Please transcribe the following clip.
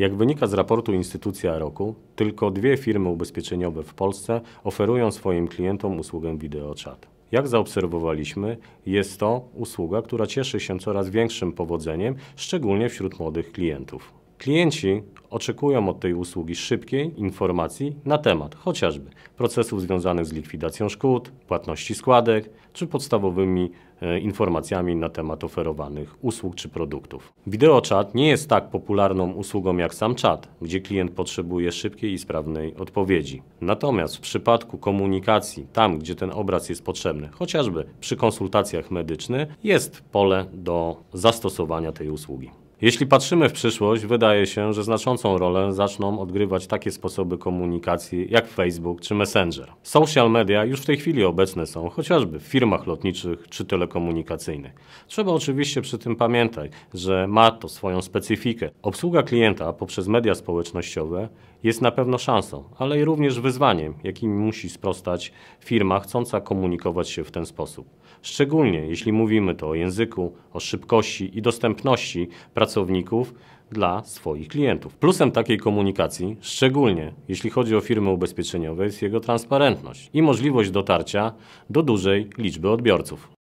Jak wynika z raportu Instytucja Roku, tylko dwie firmy ubezpieczeniowe w Polsce oferują swoim klientom usługę wideoczat. Jak zaobserwowaliśmy, jest to usługa, która cieszy się coraz większym powodzeniem, szczególnie wśród młodych klientów. Klienci oczekują od tej usługi szybkiej informacji na temat chociażby procesów związanych z likwidacją szkód, płatności składek czy podstawowymi e, informacjami na temat oferowanych usług czy produktów. Wideoczat nie jest tak popularną usługą jak sam czat, gdzie klient potrzebuje szybkiej i sprawnej odpowiedzi. Natomiast w przypadku komunikacji, tam gdzie ten obraz jest potrzebny, chociażby przy konsultacjach medycznych, jest pole do zastosowania tej usługi. Jeśli patrzymy w przyszłość, wydaje się, że znaczącą rolę zaczną odgrywać takie sposoby komunikacji jak Facebook czy Messenger. Social media już w tej chwili obecne są chociażby w firmach lotniczych czy telekomunikacyjnych. Trzeba oczywiście przy tym pamiętać, że ma to swoją specyfikę. Obsługa klienta poprzez media społecznościowe jest na pewno szansą, ale i również wyzwaniem, jakim musi sprostać firma chcąca komunikować się w ten sposób. Szczególnie jeśli mówimy to o języku, o szybkości i dostępności, pracowników pracowników dla swoich klientów. Plusem takiej komunikacji, szczególnie jeśli chodzi o firmy ubezpieczeniowe, jest jego transparentność i możliwość dotarcia do dużej liczby odbiorców.